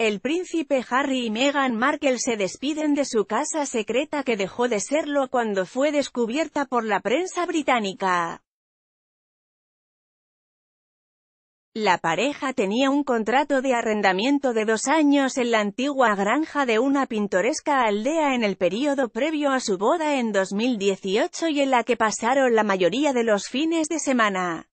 El príncipe Harry y Meghan Markle se despiden de su casa secreta que dejó de serlo cuando fue descubierta por la prensa británica. La pareja tenía un contrato de arrendamiento de dos años en la antigua granja de una pintoresca aldea en el período previo a su boda en 2018 y en la que pasaron la mayoría de los fines de semana.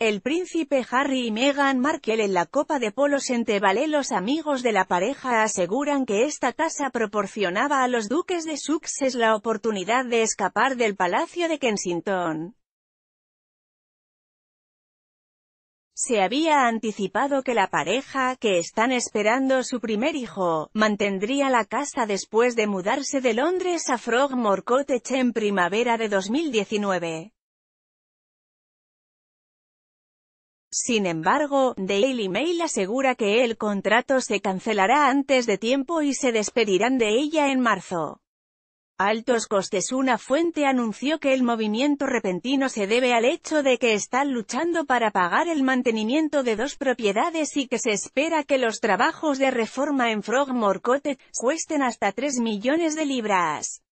El príncipe Harry y Meghan Markle en la Copa de Polos en Tebalé Los amigos de la pareja aseguran que esta casa proporcionaba a los duques de Sussex la oportunidad de escapar del Palacio de Kensington. Se había anticipado que la pareja, que están esperando su primer hijo, mantendría la casa después de mudarse de Londres a Frogmore Cottage en primavera de 2019. Sin embargo, Daily Mail asegura que el contrato se cancelará antes de tiempo y se despedirán de ella en marzo. Altos costes Una fuente anunció que el movimiento repentino se debe al hecho de que están luchando para pagar el mantenimiento de dos propiedades y que se espera que los trabajos de reforma en Frogmore Cottage cuesten hasta 3 millones de libras.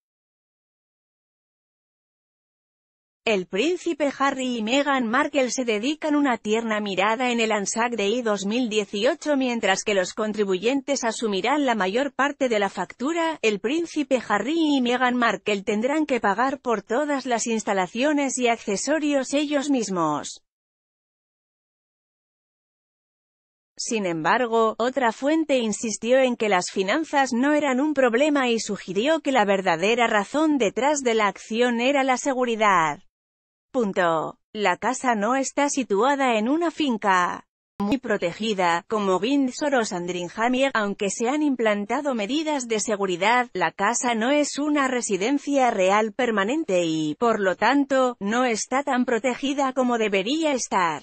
El príncipe Harry y Meghan Markle se dedican una tierna mirada en el ANSAC de I 2018 mientras que los contribuyentes asumirán la mayor parte de la factura, el príncipe Harry y Meghan Markle tendrán que pagar por todas las instalaciones y accesorios ellos mismos. Sin embargo, otra fuente insistió en que las finanzas no eran un problema y sugirió que la verdadera razón detrás de la acción era la seguridad. La casa no está situada en una finca muy protegida, como Windsor o Sandringham aunque se han implantado medidas de seguridad, la casa no es una residencia real permanente y, por lo tanto, no está tan protegida como debería estar.